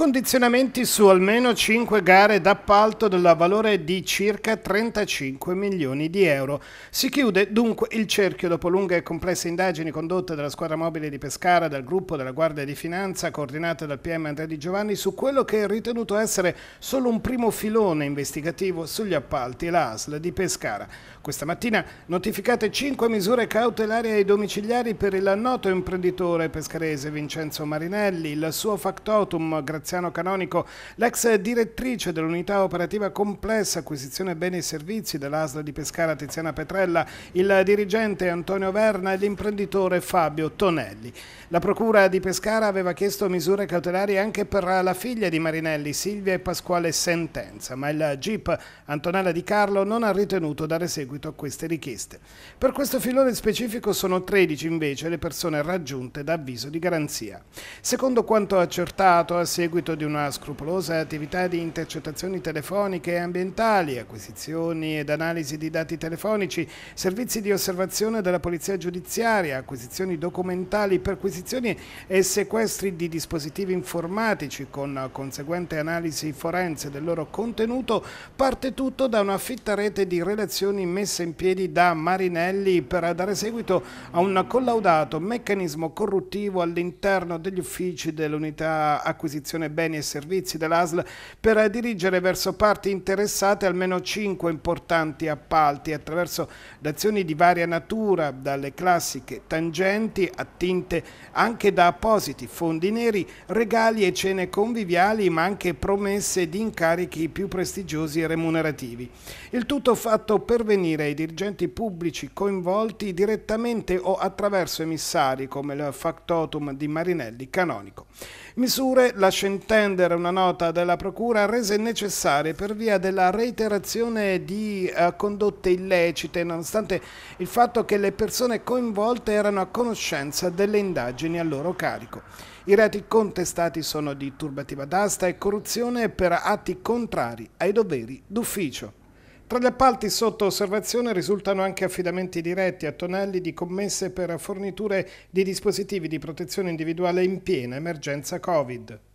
Condizionamenti su almeno 5 gare d'appalto del valore di circa 35 milioni di euro. Si chiude dunque il cerchio dopo lunghe e complesse indagini condotte dalla squadra mobile di Pescara, dal gruppo della Guardia di Finanza, coordinata dal PM Andrea Di Giovanni, su quello che è ritenuto essere solo un primo filone investigativo sugli appalti e la ASL di Pescara. Questa mattina notificate 5 misure cautelari ai domiciliari per il noto imprenditore pescarese Vincenzo Marinelli, il suo factotum grazie Graziano Canonico, l'ex direttrice dell'unità operativa complessa acquisizione beni e servizi dell'ASL di Pescara Tiziana Petrella, il dirigente Antonio Verna e l'imprenditore Fabio Tonelli. La procura di Pescara aveva chiesto misure cautelari anche per la figlia di Marinelli, Silvia e Pasquale Sentenza, ma il GIP Antonella Di Carlo non ha ritenuto dare seguito a queste richieste. Per questo filone specifico sono 13 invece le persone raggiunte da avviso di garanzia. Secondo quanto accertato a seguito seguito di una scrupolosa attività di intercettazioni telefoniche e ambientali, acquisizioni ed analisi di dati telefonici, servizi di osservazione della polizia giudiziaria, acquisizioni documentali, perquisizioni e sequestri di dispositivi informatici con conseguente analisi forense del loro contenuto, parte tutto da una fitta rete di relazioni messe in piedi da Marinelli per dare seguito a un collaudato meccanismo corruttivo all'interno degli uffici dell'unità acquisizione Beni e Servizi dell'ASL per dirigere verso parti interessate almeno cinque importanti appalti attraverso azioni di varia natura, dalle classiche tangenti attinte anche da appositi fondi neri, regali e cene conviviali, ma anche promesse di incarichi più prestigiosi e remunerativi. Il tutto fatto pervenire ai dirigenti pubblici coinvolti direttamente o attraverso emissari come il factotum di Marinelli Canonico. Misure la scienza intendere una nota della Procura rese necessarie per via della reiterazione di uh, condotte illecite, nonostante il fatto che le persone coinvolte erano a conoscenza delle indagini a loro carico. I reati contestati sono di turbativa d'asta e corruzione per atti contrari ai doveri d'ufficio. Tra gli appalti sotto osservazione risultano anche affidamenti diretti a tonelli di commesse per forniture di dispositivi di protezione individuale in piena emergenza Covid.